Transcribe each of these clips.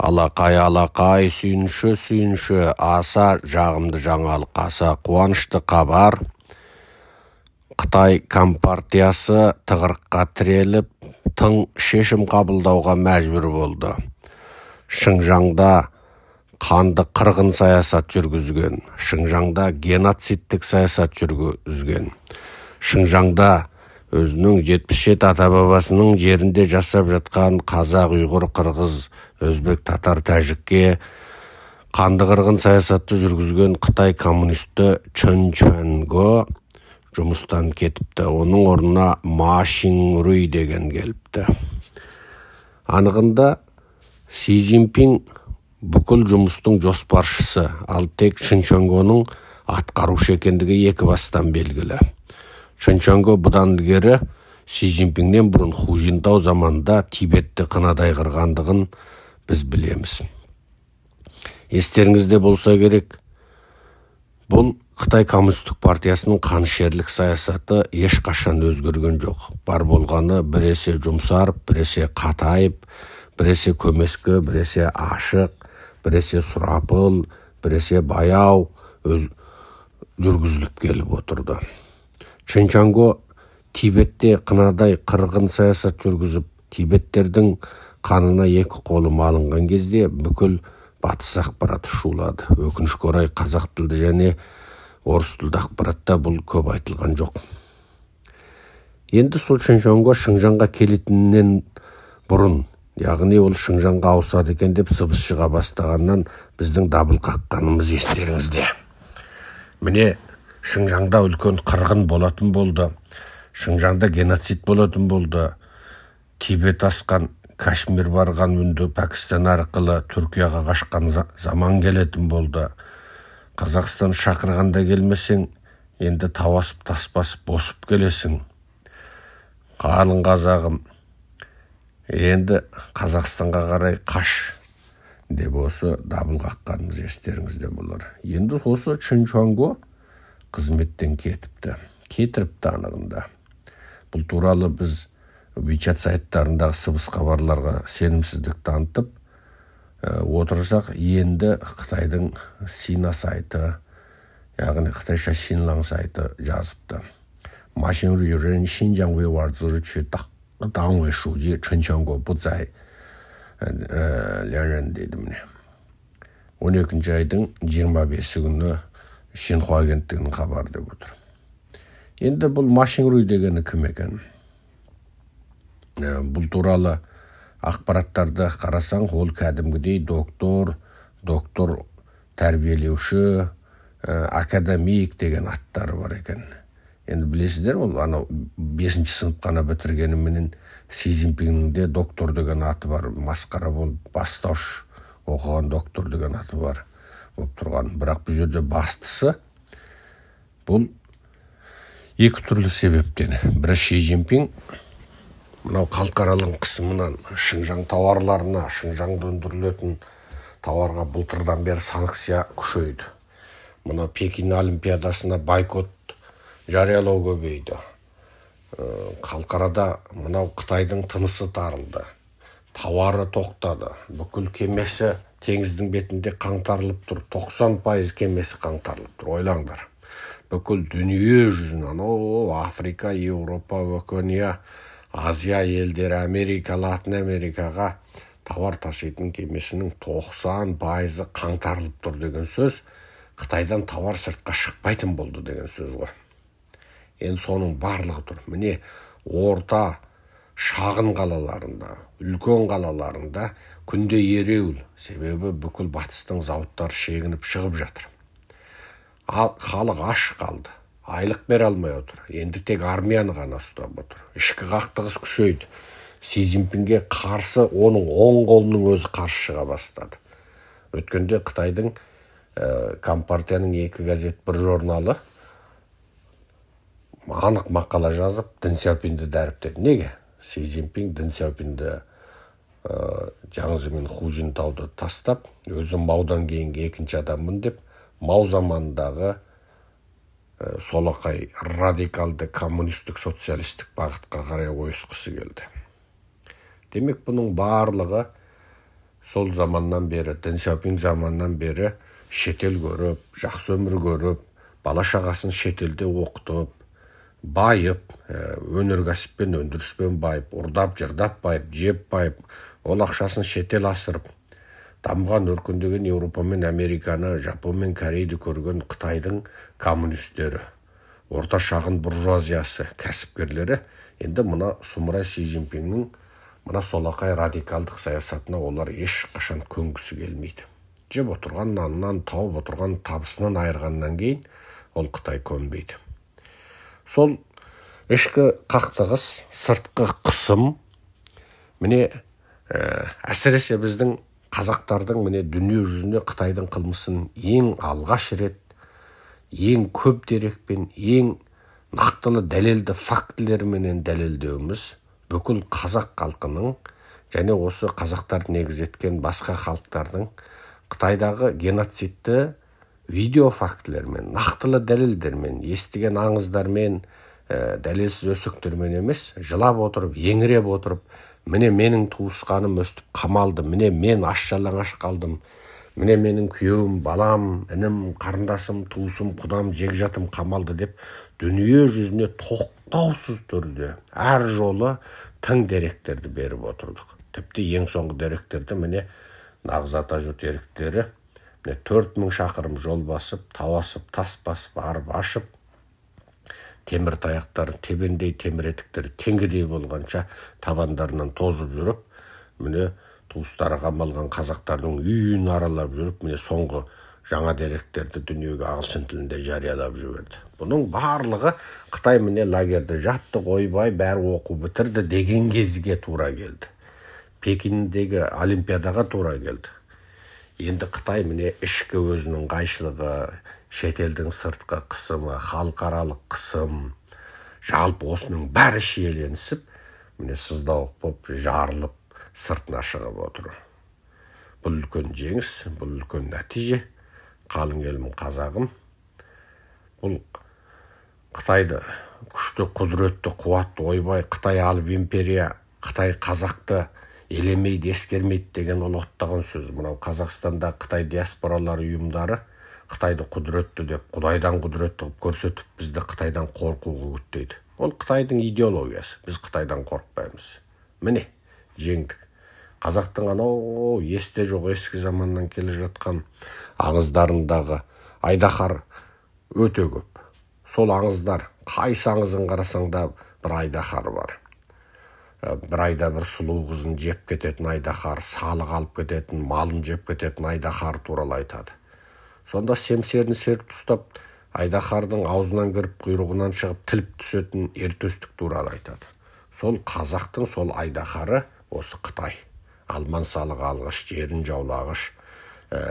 алақай алақай сүйінші сүйінші аса жағымды жаңалық аса қуанышты хабар қытай компартиясы тығырыққа тіреліп тың шешім қабылдауға мәжбүр болды шыңжаңда қанды қырғын саясат жүргізген шыңжаңда геноцидтік саясат жүргізген шыңжаңда өзінің жетпіс жеті ата бабасының жерінде жасап жатқан қазақ ұйғыр қырғыз өзбек татар тәжікке қанды қырғын саясатты жүргізген қытай коммунисті чын чанго жұмыстан кетіпті оның орнына ма руй деген келіпті анығында си цзиньпин бүкіл жұмыстың жоспаршысы ал тек шинчонгоның атқарушы екендігі екі бастан белгілі шанчанго бұдан ілгері си цзиньпиннен бұрын ху жинтау заманында тибетті қынадай қырғандығын біз білеміз естеріңізде болса керек бұл қытай коммунистік партиясының қанышерлік саясаты ешқашан өзгерген жоқ бар болғаны біресе жұмсарып біресе қатайып біресе көмескі біресе ашық біресе сұрапыл біресе баяу өз жүргізіліп келіп отырды Шенчанго тибетте қынадай қырғын саясат жүргізіп тибеттердің қанына екі қолы малынған кезде бүкіл батыс ақпарат шулады өкінішке орай қазақ тілді және орыс тілді ақпаратта бұл көп айтылған жоқ енді сол Шенчанго шыңжаңға келетінінен бұрын яғни ол шыңжаңға ауысады екен деп сыбыс шыға бастағаннан біздің дабыл қаққанымыз естеріңізде міне шыңжаңда үлкен қырғын болатын болды шыңжаңда геноцид болатын болды тибет асқан кашмир барған үнді пәкістан арқылы түркияға қашқан заман келетін болды қазақстан шақырғанда келмесең енді тауасып таспасып босып келесің қалың қазағым енді қазақстанға қарай қаш деп осы дабыл қаққанымыз естеріңізде болар енді осы чинчуанго қызметтен кетіпті кетіріпті анығында бұл туралы біз вичат сайттарындағы сыбыс хабарларға сенімсіздік танытып э, отырсақ енді қытайдың сина сайты яғни қытайша Синлан сайты жазыпты э, дейді міне он екінші айдың жиырма бесі күні шинхуа агенттігінің хабары деп отыр енді бұл машинруй дегені кім екен бұл туралы ақпараттарды қарасаң ол кәдімгідей доктор доктор тәрбиелеуші ә, академик деген аттары бар екен енді білесіздер ол анау бесінші сынып қана бітіргеніменен си цзиньпиннің де доктор деген аты бар масқара болып бастауш оқыған доктор деген аты бар болып тұрған бірақ бұл жерде бастысы бұл екі түрлі себептен бірі ши цзиньпин мынау халықаралық қысымынан шыңжаң тауарларына шыңжаңда өндірілетін тауарға былтырдан бері санкция күшейді мына пекин олимпиадасына бойкот жариялау көбейді ә, халықарада мынау қытайдың тынысы тарылды тауары тоқтады бүкіл кемесі теңіздің бетінде қаңтарылып тұр 90 пайыз кемесі қаңтарылып тұр ойлаңдар бүкіл дүние жүзін анау африка еуропа океания азия елдері америка латын америкаға тауар таситын кемесінің 90 пайызы қаңтарылып тұр деген сөз қытайдан тауар сыртқа шықпайтын болды деген сөз ғой енді соның барлығы тұр міне орта шағын қалаларында үлкен қалаларында күнде ереуіл себебі бүкіл батыстың зауыттары шегініп шығып жатыр ал халық аш қалды айлық бере алмай отыр енді тек армияны ғана ұстап отыр ішкі қақтығыс күшейді си цзиньпинге қарсы оның оң қолының өзі қарсы шыға бастады өткенде қытайдың ә, компартияның екі газет бір журналы анық мақала жазып дін сяопинді дәріптеді неге си цзиньпин дэн сяопинді ә, жаңзы мен ху жинтауды тастап өзім баудан кейінгі екінші адаммын деп мау заманындағы ә, солақай радикалды коммунистік социалистік бағытқа қарай ойысқысы келді демек бұның барлығы сол заманнан бері дэн сяопин заманнан бері шетел көріп жақсы өмір көріп бала шағасын шетелде оқытып байып э, өнеркәсіппен өндіріспен байып ұрдап жырдап байып жеп байып ол ақшасын шетел асырып дамыған өркендеген еуропа мен американы жапон мен корейді көрген қытайдың коммунистері орта шағын буржуазиясы кәсіпкерлері енді мына сұмырай си цзиньпиннің мына солақай радикалдық саясатына олар ешқашан көнгісі келмейді жеп отырған нанынан тауып отырған табысынан айырғаннан кейін ол қытай көнбейді сол ішкі қақтығыс сыртқы қысым міне ә, әсіресе біздің қазақтардың міне дүние жүзінде қытайдың қылмысын ең алғаш рет ең көп дерекпен ең нақтылы дәлелді фактілерменен дәлелдеуіміз бүкіл қазақ халқының және осы қазақтар негіз еткен басқа халықтардың қытайдағы геноцидті видео фактілермен нақтылы дәлелдермен естіген аңыздармен ә, дәлелсіз өсектермен емес жылап отырып еңіреп отырып міне менің туысқаным өстіп қамалды міне мен аш жалаңаш қалдым міне менің күйеуім балам інім қарындасым туысым құдам жекжатым қамалды деп дүние жүзіне тоқтаусыз түрде әр жолы тың деректерді беріп отырдық тіпті ең соңғы деректерді міне нағыз ата жұрт міне төрт мың шақырым жол басып тауасып тас басып арып ашып темір таяқтары тебендей темір етіктері теңгедей болғанша табандарынан тозып жүріп міне туыстары қамалған қазақтардың үйін аралап жүріп міне соңғы жаңа деректерді дүниеге ағылшын тілінде жариялап жіберді бұның барлығы қытай міне лагерді жапты ойбай бәрі оқу бітірді деген кезге тура келді пекиндегі олимпиадаға тура келді енді қытай міне ішкі өзінің қайшылығы шетелдің сыртқы қысымы халықаралық қысым жалпы осының бәрі шиеленісіп міне сыздауық болып жарылып сыртына шығып отыр бұл үлкен жеңіс бұл үлкен нәтиже қалың елім қазағым бұл қытайды күшті құдіретті қуатты ойбай қытай алып империя қытай қазақты елемейді ескермейді деген ол сөз мынау қазақстанда қытай диаспоралары ұйымдары қытайды құдіретті деп құдайдан құдіретті қылып көрсетіп бізді қытайдан қорқуға үгіттейді ол қытайдың идеологиясы біз қытайдан қорықпаймыз міне жеңдік қазақтың анау есте жоқ ескі заманнан келе жатқан аңыздарындағы айдаһар өте көп сол аңыздар қайсы аңызын қарасаң да бір айдаһар бар Э, бір айда бір сұлу қызын жеп кететін Айдахар, салық алып кететін малын жеп кететін айдаһар туралы айтады сонда семсерін серіп ұстап Айдахардың аузынан кіріп құйрығынан шығып тіліп түсетін ертөстік туралы айтады сол қазақтың сол айдаһары осы қытай алман салық алғыш жерін жаулағыш ә,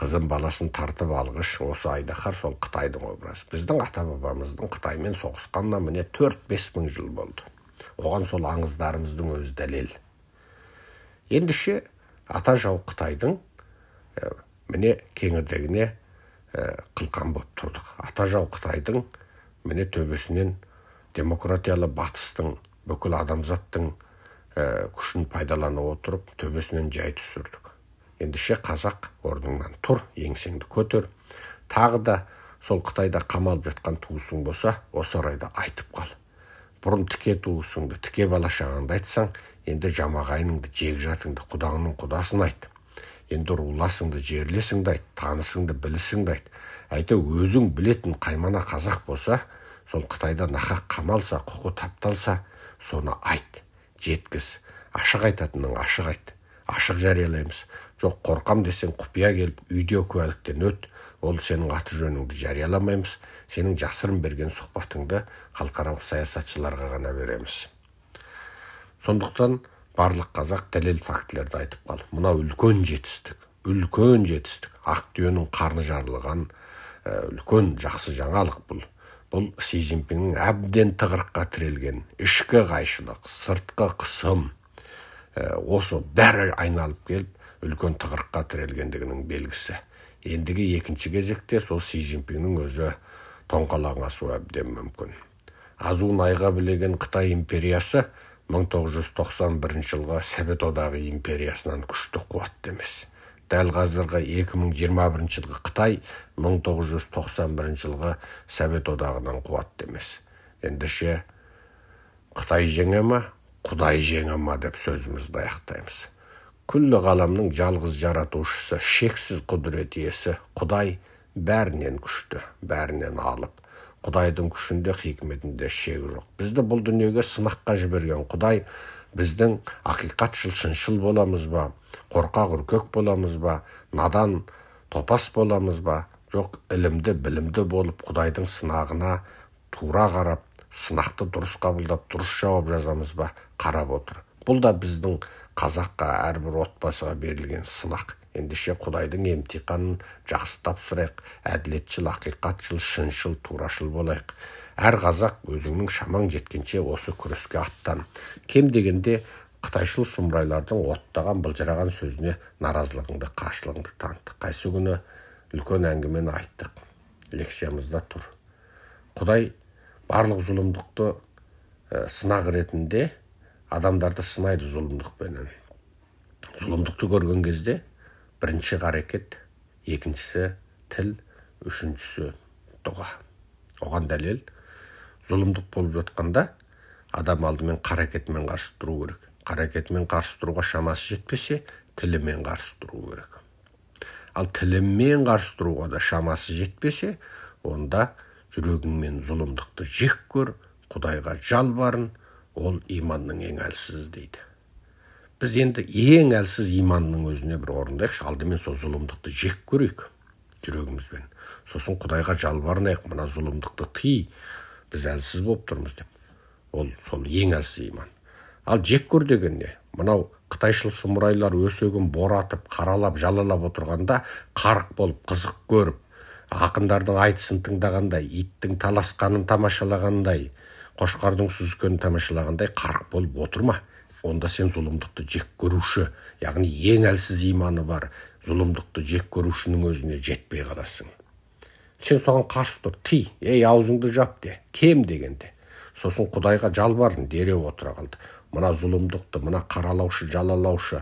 қызын баласын тартып алғыш осы Айдахар, сол қытайдың образы біздің ата бабамыздың қытаймен соғысқанына міне төрт бес мың жыл болды оған сол аңыздарымыздың өзі дәлел Ендіше ата жау қытайдың ә, міне кеңірдегіне ә, қылқан болып тұрдық ата жау қытайдың міне төбесінен демократиялы батыстың бүкіл адамзаттың ә, күшін пайдалана отырып төбесінен жай түсірдік Ендіше қазақ орныңнан тұр еңсеңді көтер тағы да сол қытайда қамалып жатқан туысың болса осы орайда айтып қал бұрын тіке туысыңды тіке бала шағаңды айтсаң енді жамағайыныңды жатыңды, құдаңның құдасын айт енді руласыңды жерлесіңді айт танысыңды білісіңді айт әйтеу өзің білетін қаймана қазақ болса сол қытайда нақақ қамалса құқы тапталса соны айт жеткіз ашық айтатының ашық айт ашық жариялаймыз жоқ қорқам десең құпия келіп үйде куәліктен өт ол сенің аты жөніңді жарияламаймыз сенің жасырын берген сұхбатыңды халықаралық саясатшыларға ғана береміз сондықтан барлық қазақ дәлел фактілерді айтып қал мынау үлкен жетістік үлкен жетістік ақ түйенің қарны жарылған ә, үлкен жақсы жаңалық бұл бұл си цзиньпиннің әбден тығырыққа тірелген ішкі қайшылық сыртқы қысым ә, осы бәрі айналып келіп үлкен тығырыққа тірелгендігінің белгісі ендігі екінші кезекте сол си цзиньпиннің өзі тоңқалағына асуы әбден мүмкін Азуын айға білеген қытай империясы 1991 жылғы совет одағы империясынан күшті қуатты емес дәл қазіргі 2021 жылғы қытай 1991 жылғы совет одағынан қуатты емес ендеше қытай жеңе ма құдай жеңе ма деп сөзімізді аяқтаймыз күллі ғаламның жалғыз жаратушысы шексіз құдірет иесі құдай бәрінен күшті бәрінен алып құдайдың күшінде хикметінде шек жоқ бізді бұл дүниеге сынаққа жіберген құдай біздің ақиқатшыл шыншыл боламыз ба қорқақ үркек боламыз ба надан топас боламыз ба жоқ ілімді білімді болып құдайдың сынағына тура қарап сынақты дұрыс қабылдап дұрыс жауап жазамыз ба қарап отыр бұл да біздің қазаққа әрбір отбасыға берілген сынақ ендеше құдайдың емтиханын жақсы тапсырайық әділетшіл ақиқатшыл шыншыл турашыл болайық әр қазақ өзіңнің шамаң жеткенше осы күреске аттан кем дегенде қытайшыл сұмырайлардың оттаған былжыраған сөзіне наразылығыңды қарсылығыңды таныт қайсы күні үлкен әңгімені айттық лекциямызда тұр құдай барлық зұлымдықты э, сынақ ретінде адамдарды сынайды зұлымдықпенен зұлымдықты көрген кезде бірінші қарекет екіншісі тіл үшіншісі дұға оған дәлел зұлымдық болып жатқанда адам алдымен қарекетімен қарсы тұру керек қаракетмен қарсы тұруға шамасы жетпесе тілімен қарсы тұру керек ал тілімен қарсы тұруға да шамасы жетпесе онда жүрегіңмен зұлымдықты жек көр құдайға жалбарын ол иманның ең әлсіз дейді біз енді ең әлсіз иманның өзіне бір орындайықшы алдымен сол зұлымдықты жек көрейік жүрегімізбен сосын құдайға жалбарынайық мына зұлымдықты тый біз әлсіз болып тұрмыз деп ол сол ең әлсіз иман ал жек көр деген не мынау қытайшыл сұмырайлар өсегін боратып қаралап жалалап отырғанда қарық болып қызық көріп ақындардың айтысын тыңдағандай иттің таласқанын тамашалағандай қошқардың сүзгенін тамашалағандай қарқ болып отырма онда сен зұлымдықты жек көруші яғни ең әлсіз иманы бар зұлымдықты жек көрушінің өзіне жетпей қаласың сен соған қарсы тұр ти ей аузыңды жап де кем дегенде сосын құдайға жалбарын дереу отыра қалды мына зұлымдықты мына қаралаушы жалалаушы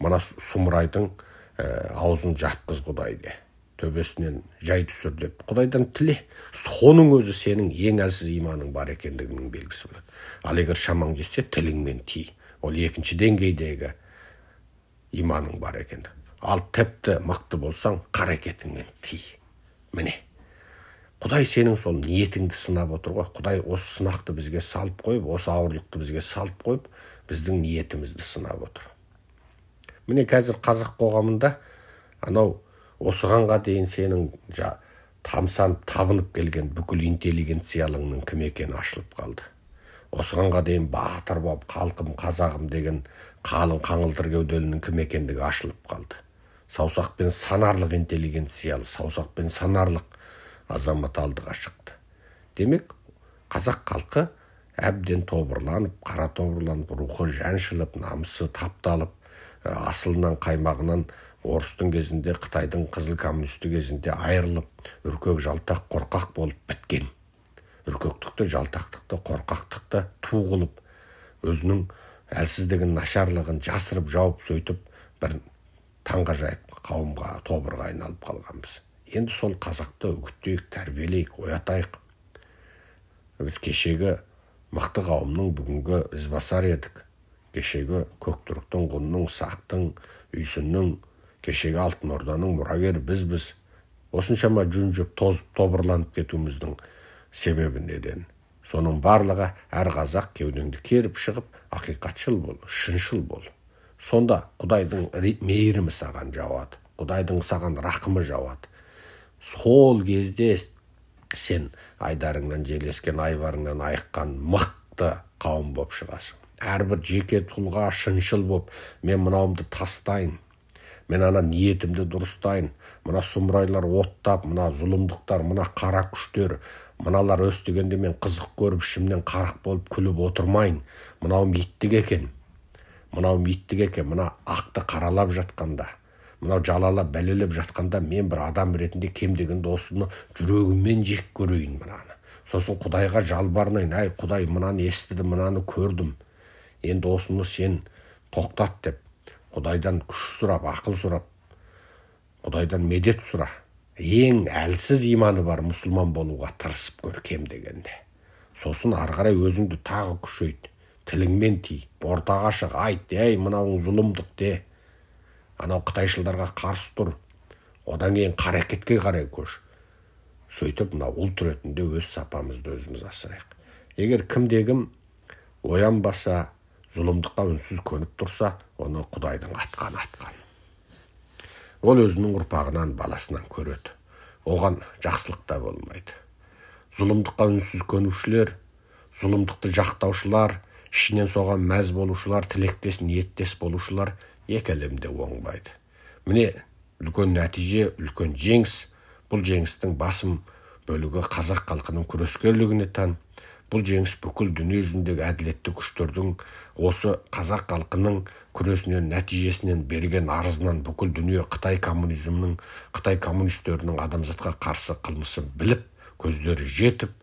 мына сұмырайдың ә, аузын жапқыз құдай де төбесінен жай түсір деп құдайдан тіле соның өзі сенің ең әлсіз иманың бар екендігінің белгісі болады ал егер шамаң жетсе тіліңмен ти ол екінші деңгейдегі иманың бар екендігі ал тіпті мықты болсаң қарекетіңмен ти міне құдай сенің сол ниетіңді сынап отыр ғой құдай осы сынақты бізге салып қойып осы ауырлықты бізге салып қойып біздің ниетімізді сынап отыр міне қазір қазақ қоғамында анау осығанға дейін сенің жа, тамсан табынып келген бүкіл интеллигенциялыңның кім екені ашылып қалды осығанға дейін батыр болып халқым қазағым деген қалың қаңылтыр кеуделінің кім екендігі ашылып қалды саусақпен санарлық интеллигенциялы саусақпен санарлық азамат алдыға шықты демек қазақ халқы әбден тобырланып қара тобырланып рухы жаншылып намысы тапталып асылынан қаймағынан орыстың кезінде қытайдың қызыл коммунисті кезінде айырылып үркек жалтақ қорқақ болып біткен үркектікті жалтақтықты қорқақтықты ту қылып өзінің әлсіздігін нашарлығын жасырып жауып сөйтіп бір таңғажайып қауымға тобырға айналып қалғанбыз енді сол қазақты үгіттейік тәрбиелейік оятайық біз кешегі мықты қауымның бүгінгі ізбасар едік кешегі көктүріктің ғұнның сақтың үйсіннің кешегі алтын орданың мұрагері бізбіз осыншама жүнжіп тозып тобырланып кетуіміздің себебі неден соның барлығы әр қазақ кеудеңді керіп шығып ақиқатшыл бол шыншыл бол сонда құдайдың мейірімі саған жауады құдайдың саған рақымы жауады сол кезде сен айдарыңнан желескен айбарыңнан айыққан мықты қауым болып шығасың әрбір жеке тұлға шыншыл боп мен мынауымды тастайын мен ана ниетімді дұрыстайын мына сұмырайлар оттап мына зұлымдықтар мына қара күштер мыналар өстігенде мен қызық көріп ішімнен қарық болып күліп отырмайын мынауым иттік екен мынауым иттік екен мына ақты қаралап жатқанда мынау жалалап бәлелеп жатқанда мен бір адам ретінде кем дегенде осыны жүрегіммен жек көрейін мынаны сосын құдайға жалбарынайын әй құдай мынаны естідім мынаны көрдім енді осыны сен тоқтат деп құдайдан күш сұрап ақыл сұрап құдайдан медет сұра ең әлсіз иманы бар мұсылман болуға тырысып көр кем дегенде сосын ары қарай өзіңді тағы күшейт тіліңмен ти ортаға шық айт ей мынауың зұлымдық де анау қытайшылдарға қарсы тұр одан кейін қарекетке қарай көш сөйтіп мына ұлт ретінде өз сапамызды өзіміз асырайық егер кімде кім оянбаса зұлымдыққа үнсіз көніп тұрса оны құдайдың атқаны атқан ол өзінің ұрпағынан баласынан көреді оған жақсылық та болмайды зұлымдыққа үнсіз көнушілер зұлымдықты жақтаушылар ішінен соған мәз болушылар тілектес ниеттес болушылар екі әлемде оңбайды міне үлкен нәтиже үлкен жеңіс бұл жеңістің басым бөлігі қазақ халқының күрескерлігіне тән бұл жеңіс бүкіл дүние әділетті күштердің осы қазақ халқының күресінен нәтижесінен берген арызынан бүкіл дүние қытай коммунизмінің қытай коммунистерінің адамзатқа қарсы қылмысын біліп көздері жетіп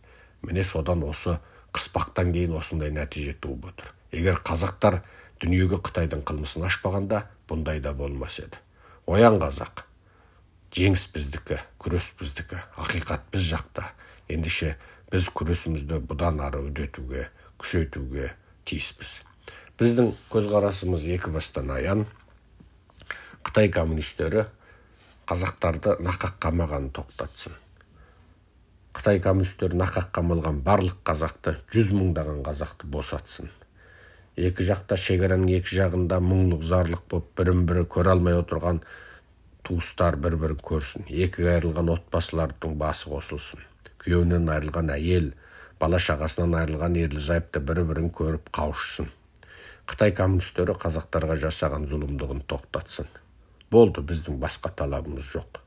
міне содан осы қыспақтан кейін осындай нәтиже туып отыр егер қазақтар дүниеге қытайдың қылмысын ашпағанда бұндай да болмас еді оян қазақ жеңіс біздікі күрес біздікі ақиқат біз жақта ендеше біз күресімізді бұдан ары үдетуге күшейтуге тиіспіз біздің көзқарасымыз екі бастан аян қытай коммунистері қазақтарды нақақ қамағанын тоқтатсын қытай коммунистері нақақ қамалған барлық қазақты жүз мыңдаған қазақты босатсын екі жақта шекараның екі жағында мұңлық зарлық болып бірін бірі көре алмай отырған туыстар бір бірін көрсін екі айырылған отбасылардың басы қосылсын күйеуінен айырылған әйел бала шағасынан айырылған ерлі зайыпты бір бірін көріп қауышсын қытай коммунистері қазақтарға жасаған зұлымдығын тоқтатсын болды біздің басқа талабымыз жоқ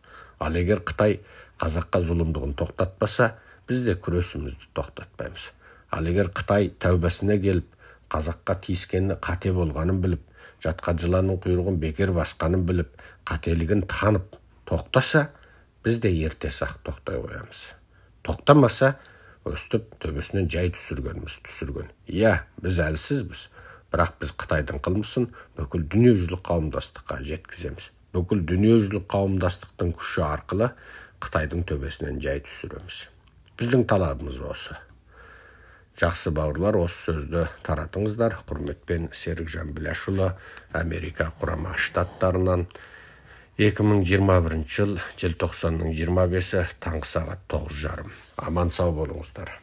ал егер қытай қазаққа зұлымдығын тоқтатпаса біз де күресімізді тоқтатпаймыз ал егер қытай тәубесіне келіп қазаққа тиіскені қате болғанын біліп жатқа жыланның құйрығын бекер басқанын біліп қателігін танып тоқтаса біз де ертесі ақ тоқтай қоямыз тоқтамаса өстіп төбесінен жай түсіргеніміз түсірген иә біз әлсізбіз бірақ біз қытайдың қылмысын бүкіл дүниежүзілік қауымдастыққа жеткіземіз бүкіл дүниежүзілік қауымдастықтың күші арқылы қытайдың төбесінен жай түсіреміз біздің талабымыз осы жақсы бауырлар осы сөзді таратыңыздар құрметпен серік жанбіләшұлы америка құрама штаттарынан 2021 жыл желтоқсанның 25-і таңғы сағат 9 жарым аман сау болыңыздар